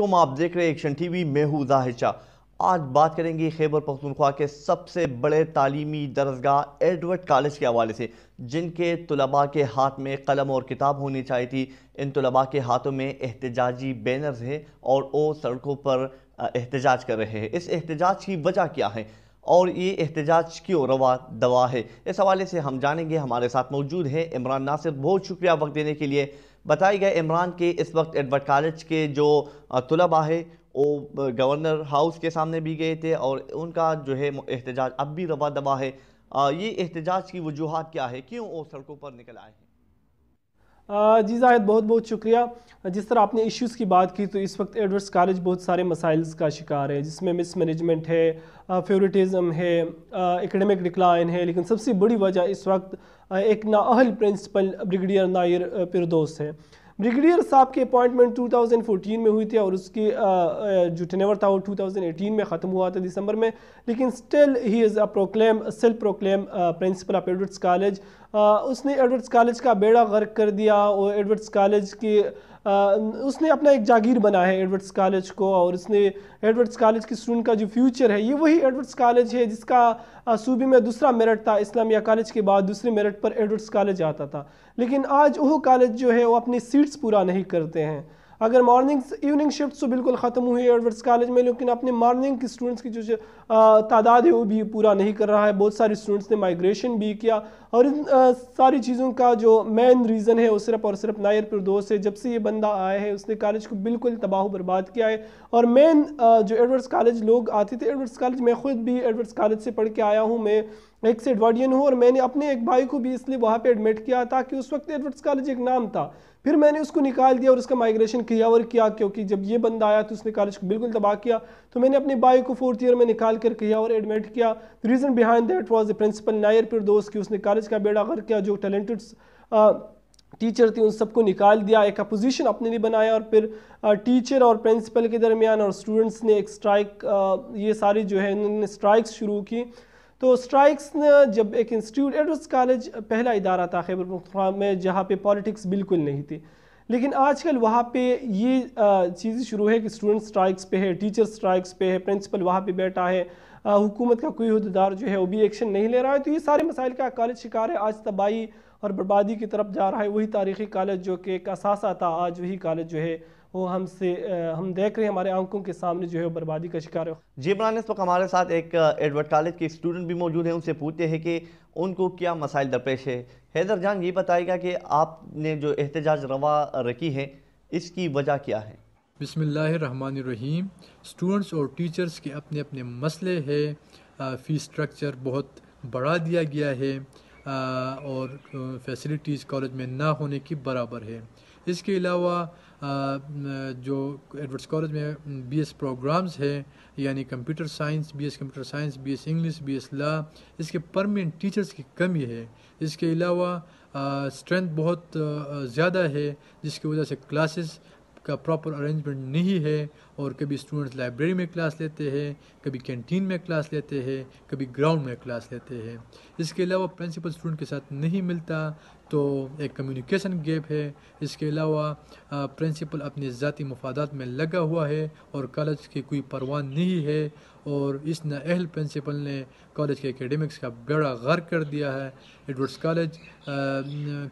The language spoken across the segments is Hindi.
वालेकुम आप देख रहे हैं एक्शन टीवी मैं हूँ जाहिर शाह आज बात करेंगे खैबर पख्तूनख्वा के सबसे बड़े तालीमी दरसगा एडवर्ड कॉलेज के हवाले से जिनके तलबा के हाथ में कलम और किताब होनी चाहिए थी इन तलबा के हाथों में एहतजाजी बैनर्स हैं और वो सड़कों पर एहतजाज कर रहे हैं इस एहतजाज की वजह क्या है और ये एहतजाज क्यों रवा दवा है इस हवाले से हम जानेंगे हमारे साथ मौजूद हैं इमरान नासिर बहुत शुक्रिया वक्त देने के लिए बताया गया इमरान के इस वक्त एडवर्ड कॉलेज के जो तलबा है वो गवर्नर हाउस के सामने भी गए थे और उनका जो है एहतजाज अब भी रवा दबा है ये एहतजाज की वजूहत क्या है क्यों वो सड़कों पर निकल आए हैं जी जाहिद बहुत बहुत शुक्रिया जिस तरह आपने इश्यूज़ की बात की तो इस वक्त एडवर्स कॉलेज बहुत सारे मसाइल्स का शिकार है जिसमें मिस मैनेजमेंट है फेवरेटिज़म है एकेडमिक डिक्लाइन है लेकिन सबसे बड़ी वजह इस वक्त एक नाअहल प्रिंसिपल ब्रिगेडियर नायर पिरदोस है ब्रिगेडियर साहब की अपॉइंटमेंट 2014 में हुई थी और उसकी जो टनवर था वो 2018 में ख़त्म हुआ था दिसंबर में लेकिन still he is a proclaim self proclaim principal of Edwards college उसने एडवर्ड्स कॉलेज का बेड़ा गर्क कर दिया और एडवर्ड्स कॉलेज के आ, उसने अपना एक जागीर बना है एडवर्ड्स कॉलेज को और उसने एडवर्ड्स कॉलेज के स्टूडेंट का जो फ्यूचर है ये वही एडवर्ड्स कॉलेज है जिसका सूबे में दूसरा मेरिट था इस्लामिया कॉलेज के बाद दूसरे मेरिट पर एडवर्ड्स कॉलेज आता था लेकिन आज वह कॉलेज जो है वो अपनी सीट्स पूरा नहीं करते हैं अगर मॉर्निंग इवनिंग शिफ्ट तो बिल्कुल ख़त्म हुई है एडवर्ड्स कॉलेज में लेकिन अपने मॉर्निंग के स्टूडेंट्स की जो तादाद है वो भी पूरा नहीं कर रहा है बहुत सारे स्टूडेंट्स ने माइग्रेशन भी किया और इन आ, सारी चीज़ों का जो मेन रीज़न है वो सिर्फ और सिर्फ नायर प्रदोस है जब से ये बंदा आया है उसने कॉलेज को बिल्कुल तबाह बर्बाद किया है और मेन जो एडवर्ड्स कॉलेज लोग आते थे एडवर्ड्स कॉलेज मैं खुद भी एडवर्ड्स कॉलेज से पढ़ के आया हूँ मैं एक से एडवाडियन हूँ और मैंने अपने एक भाई को भी इसलिए वहाँ पर एडमिट किया था कि उस वक्त एडवर्ड्स कॉलेज एक नाम था फिर मैंने उसको निकाल दिया और उसका माइग्रेशन किया और किया क्योंकि जब ये बंदा आया तो उसने कॉलेज को बिल्कुल तबाह किया तो मैंने अपने भाई को फोर्थ ईयर में निकाल कर किया और एडमिट किया reason behind that was the principal Nair फिर दोस्त कि उसने कॉलेज कॉलेज का बेड़ा गर्क किया जो टैलेंटेड टीचर थी उन सबको निकाल दिया एक अपोजिशन अपने लिए बनाया और फिर टीचर और प्रिंसिपल के दरमियान और स्टूडेंट्स ने एक स्ट्राइक ये सारी जो है उन्होंने स्ट्राइक्स शुरू की तो स्ट्राइक्स ने जब एक इंस्टीट्यूट एडर्स कॉलेज पहला इदारा था खैबर पख्तवा में जहाँ पे पॉलिटिक्स बिल्कुल नहीं थी लेकिन आजकल वहाँ पे ये चीज़ें शुरू है कि स्टूडेंट स्ट्राइक्स पे है टीचर स्ट्राइक्स पे है प्रिंसिपल वहाँ पे बैठा है हुकूमत का कोई अहदेदार जो है वो भी एक्शन नहीं ले रहा है तो ये सारे मसाइल का कॉलेज शिकार है आज तबाही और बर्बादी की तरफ जा रहा है वही तारीखी कॉलेज जो कि एक असासा था आज वही कॉलेज जो है वो हमसे हम देख रहे हैं हमारे आंखों के सामने जो है बर्बादी का शिकार हो जी इमरान इस वक्त हमारे साथ एक एडवर्ड कॉलेज के स्टूडेंट भी मौजूद हैं उनसे पूछते हैं कि उनको क्या मसाइल दरपेश है हैदर जान ये बताएगा कि आपने जो एहतजाज रवा रखी है इसकी वजह क्या है बिसमीम स्टूडेंट्स और टीचर्स के अपने अपने मसले हैं फ़ी स्ट्रक्चर बहुत बढ़ा दिया गया है आ, और फैसिलिटीज़ कॉलेज में ना होने की बराबर है इसके अलावा जो एडवर्ड्स कॉलेज में बीएस प्रोग्राम्स हैं यानी computer science BS computer science BS English BS law इसके परमानेंट टीचर्स की कमी है इसके अलावा स्ट्रेंथ बहुत ज़्यादा है जिसकी वजह से क्लासेस का प्रॉपर अरेंजमेंट नहीं है और कभी स्टूडेंट्स लाइब्रेरी में क्लास लेते हैं कभी कैंटीन में क्लास लेते हैं कभी ग्राउंड में क्लास लेते हैं इसके अलावा प्रिंसिपल स्टूडेंट के साथ नहीं मिलता तो एक कम्युनिकेशन गैप है इसके अलावा प्रिंसिपल अपने ज़ाती मफादात में लगा हुआ है और कॉलेज की कोई परवाह नहीं है और इस नाअहल प्रिंसिपल ने कॉलेज के एकेडमिक्स का बेड़ा गर्क कर दिया है एडवर्ड्स कॉलेज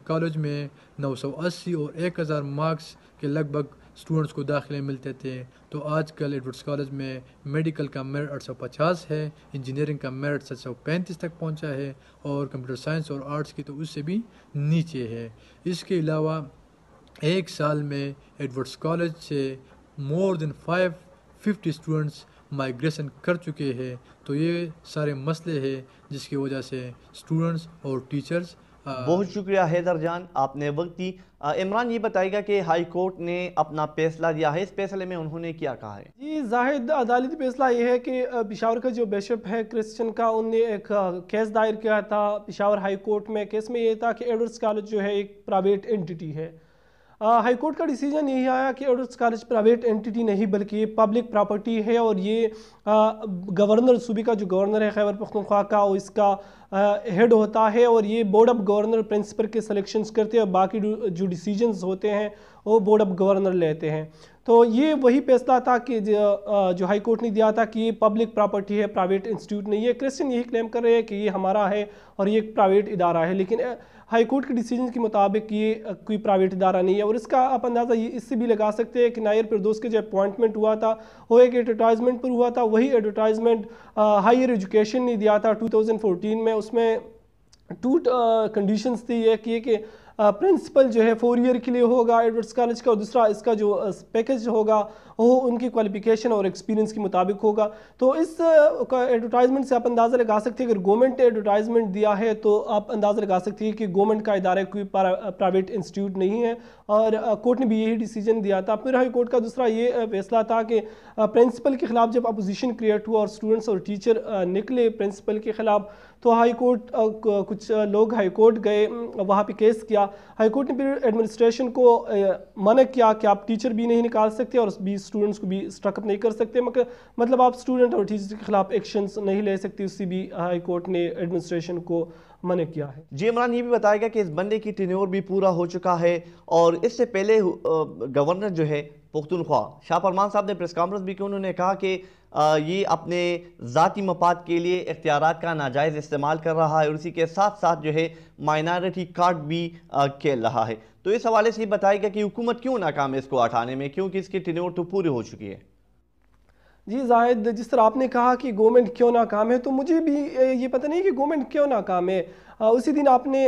कॉलेज में 980 और 1000 मार्क्स के लगभग स्टूडेंट्स को दाखिले मिलते थे तो आजकल एडवर्ड्स कॉलेज में मेडिकल का मेरिट आठ सौ पचास है इंजीनियरिंग का मेरिट सात सौ पैंतीस तक पहुंचा है और कंप्यूटर साइंस और आर्ट्स की तो उससे भी नीचे है इसके अलावा एक साल में एडवर्ड्स कॉलेज से more than five fifty students migration कर चुके हैं तो ये सारे मसले हैं जिसकी वजह से स्टूडेंट्स और टीचर्स हाँ। बहुत शुक्रिया हैदर जान आपने वक्त दी इमरान ये बताएगा कि हाई कोर्ट ने अपना फैसला दिया है इस फैसले में उन्होंने क्या कहा है जी जाहिद अदालती फैसला ये है कि पिशावर का जो बिशप है क्रिश्चियन का उनने एक केस दायर किया था पिशावर हाई कोर्ट में केस में ये था कि एडवर्ड्स कॉलेज जो है एक प्राइवेट एंटिटी है हाईकोर्ट का डिसीजन यही आया कि ऑर्डर्स कॉलेज प्राइवेट एंटिटी नहीं बल्कि ये पब्लिक प्रॉपर्टी है और ये गवर्नर सूबे का जो गवर्नर है खैबर पख्तनख्वा का और इसका हेड होता है और ये बोर्ड ऑफ गवर्नर प्रिंसिपल के सिलेक्शंस करते हैं और बाकी जो डिसीजंस होते हैं वो बोर्ड ऑफ गवर्नर लेते हैं तो ये वही फैसला था कि जो हाई कोर्ट ने दिया था कि ये पब्लिक प्रॉपर्टी है प्राइवेट इंस्टीट्यूट नहीं है क्रिश्चियन यही क्लेम कर रहे हैं कि ये हमारा है और ये एक प्राइवेट इदारा है लेकिन हाईकोर्ट के डिसीजन के मुताबिक ये कोई प्राइवेट इदारा नहीं है और इसका आप अंदाज़ा ये इससे भी लगा सकते हैं कि नायर प्रदोष के जो अपॉइंटमेंट हुआ था वो एक एडवर्टाइजमेंट पर हुआ था वही एडवर्टाइजमेंट हायर एजुकेशन ने दिया था टू में उसमें टू कंडीशंस थी ये कि प्रिंसिपल जो है फोर ईयर के लिए होगा एडवर्ड्स कॉलेज का और दूसरा इसका जो पैकेज होगा वो उनकी क्वालिफिकेशन और एक्सपीरियंस के मुताबिक होगा तो इस एडवर्टाइजमेंट से आप अंदाज़ा लगा सकते हैं अगर गवर्नमेंट ने एडवर्टाइजमेंट दिया है तो आप अंदाज़ा लगा सकते हैं कि गवर्नमेंट का इदारा कोई प्राइवेट इंस्टीट्यूट नहीं है और कोर्ट ने भी यही डिसीजन दिया था फिर हाई कोर्ट का दूसरा ये फैसला था कि प्रिंसिपल के खिलाफ जब अपोजिशन क्रिएट हुआ और स्टूडेंट्स और टीचर निकले प्रिंसिपल के खिलाफ तो हाई कोर्ट कुछ लोग हाई कोर्ट गए वहाँ पे केस किया हाईकोर्ट ने फिर एडमिनिस्ट्रेशन को मना किया कि आप टीचर भी नहीं निकाल सकते और भी स्टूडेंट्स को भी स्ट्रकअप नहीं कर सकते मतलब आप स्टूडेंट और टीचर के खिलाफ एक्शंस नहीं ले सकते उससे भी हाईकोर्ट ने एडमिनिस्ट्रेशन को मन किया है जी इमरान ये भी बताया गया कि इस बंदे की टिन्योर भी पूरा हो चुका है और इससे पहले गवर्नर जो है पुख्तनख्वा शाह फरमान साहब ने प्रेस कॉन्फ्रेंस भी की उन्होंने कहा कि ये अपने ज़ाती मफाद के लिए इख्तियार का नाजायज़ इस्तेमाल कर रहा है और इसी के साथ साथ जो है माइनॉरिटी कार्ड भी खेल रहा है तो इस हवाले से बताया गया कि हुकूमत क्यों नाकाम है इसको हटाने में क्योंकि इसकी टिन्योर तो पूरी हो चुकी है जी जाहिद जिस तरह आपने कहा कि गवर्नमेंट क्यों ना काम है तो मुझे भी ये पता नहीं कि गवर्नमेंट क्यों ना काम है उसी दिन आपने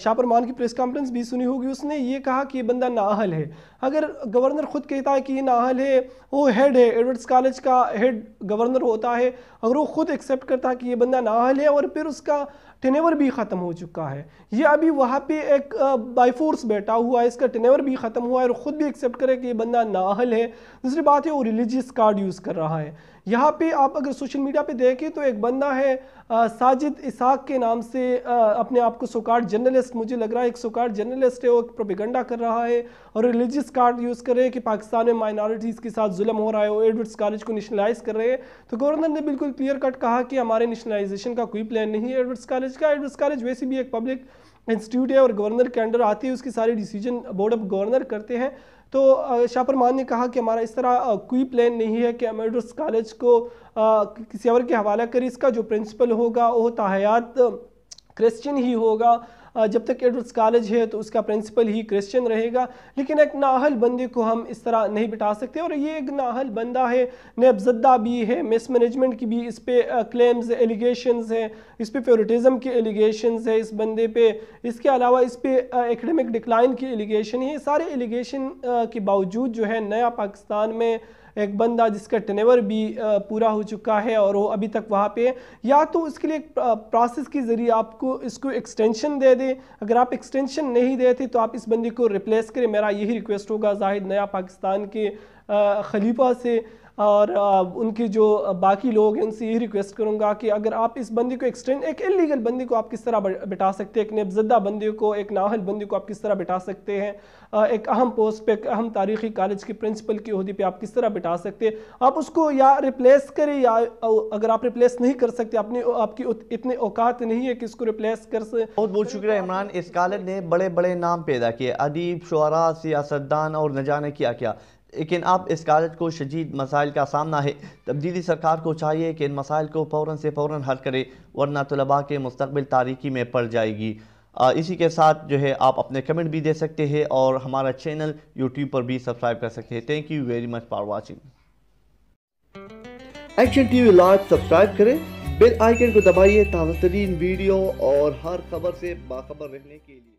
शाहपरमान की प्रेस कॉन्फ्रेंस भी सुनी होगी उसने ये कहा कि ये बंदा नाहल है अगर गवर्नर ख़ुद कहता है कि ये नाहल है वो हेड है एडवर्ड्स कॉलेज का हेड गवर्नर होता है अगर वो ख़ुद एक्सेप्ट करता है कि ये बंदा नाहल है और फिर उसका टेनेवर भी ख़त्म हो चुका है ये अभी वहाँ पे एक बाईफोर्स बैठा हुआ है इसका टेनेवर भी ख़त्म हुआ है और ख़ुद भी एक्सेप्ट करे कि ये बंदा नाहल है दूसरी बात है वो रिलीजियस कार्ड यूज़ कर रहा है यहाँ पे आप अगर सोशल मीडिया पे देखें तो एक बंदा है आ, साजिद इसाक के नाम से आ, अपने आप को सोकार्ड जर्नलिस्ट मुझे लग रहा है एक सोकार्ड जर्नलिस्ट है वो प्रोपेगेंडा कर रहा है और रिलीजियस कार्ड यूज़ कर रहे हैं कि पाकिस्तान में माइनॉरिटीज़ के साथ जुलम हो रहा है वो एडवर्ड्स कॉलेज को नेशनलाइज कर रहे हैं तो गवर्नर ने बिल्कुल क्लियर कट कहा कि हमारे नेशनलाइजेशन का कोई प्लान नहीं है एडवर्ड्स कॉलेज कॉलेज का एडवर्स वैसे भी एक पब्लिक इंस्टीट्यूट है और गवर्नर के अंडर आती है उसकी सारी डिसीजन बोर्ड ऑफ गवर्नर करते हैं तो शापरमान ने कहा कि हमारा इस तरह कोई प्लान नहीं है कि हम कॉलेज को किसी और के हवाला करें इसका जो प्रिंसिपल होगा वो ताहयात क्रिश्चियन ही होगा जब तक एडवर्ड्स कॉलेज है तो उसका प्रिंसिपल ही क्रिश्चियन रहेगा लेकिन एक नाहल बंदे को हम इस तरह नहीं बिठा सकते और ये एक नाहल बंदा है नेबजद्दा भी है मिस मैनेजमेंट की भी इस पर क्लेम्स एलिगेशन है इस पर फेवरेटिज़म के एलिगेशन है इस बंदे पे इसके अलावा इस पर एकेडमिक डिक्लाइन की एलिगेशन है सारे एलिगेशन के बावजूद जो है नया पाकिस्तान में एक बंदा जिसका टनेवर भी पूरा हो चुका है और वो अभी तक वहाँ पे या तो उसके लिए प्रोसेस के ज़रिए आपको इसको एक्सटेंशन दे दे अगर आप एक्सटेंशन नहीं देते तो आप इस बंदे को रिप्लेस करें मेरा यही रिक्वेस्ट होगा जाहिद नया पाकिस्तान के खलीफा से और उनकी जो बाकी लोग हैं उनसे यही रिक्वेस्ट करूँगा कि अगर आप इस बंदी को एक्सटेंड एक इलीगल बंदी को आप किस तरह बिठा सकते हैं एक नेबजदा बंदी को एक नाहल बंदी को आप किस तरह बिठा सकते हैं एक अहम पोस्ट पर एक अहम तारीखी कॉलेज के प्रिंसिपल की अहदे पे आप किस तरह बिठा सकते हैं आप उसको या रिप्लेस करें या अगर आप रिप्लेस नहीं कर सकते अपनी आपकी इतने औकात नहीं है कि इसको रिप्लेस कर सकें बहुत बहुत शुक्रिया इमरान इस कॉलेज ने बड़े बड़े नाम पैदा किए अदीब शुरा सियासतदान और न जाने किया क्या लेकिन अब इस कालेज को शदीद मसाइल का सामना है तब्दीली सरकार को चाहिए कि इन मसाइल को फ़ौर से फ़ौर हल करे वरना तलबा के मुस्तबिल तारीखी में पड़ जाएगी इसी के साथ जो है आप अपने कमेंट भी दे सकते हैं और हमारा चैनल यूट्यूब पर भी सब्सक्राइब कर सकते हैं thank you very much for watching action TV live subscribe करें बेल आइकन को दबाइए ताज़ा तरीन वीडियो और हर खबर से बाखबर रहने के लिए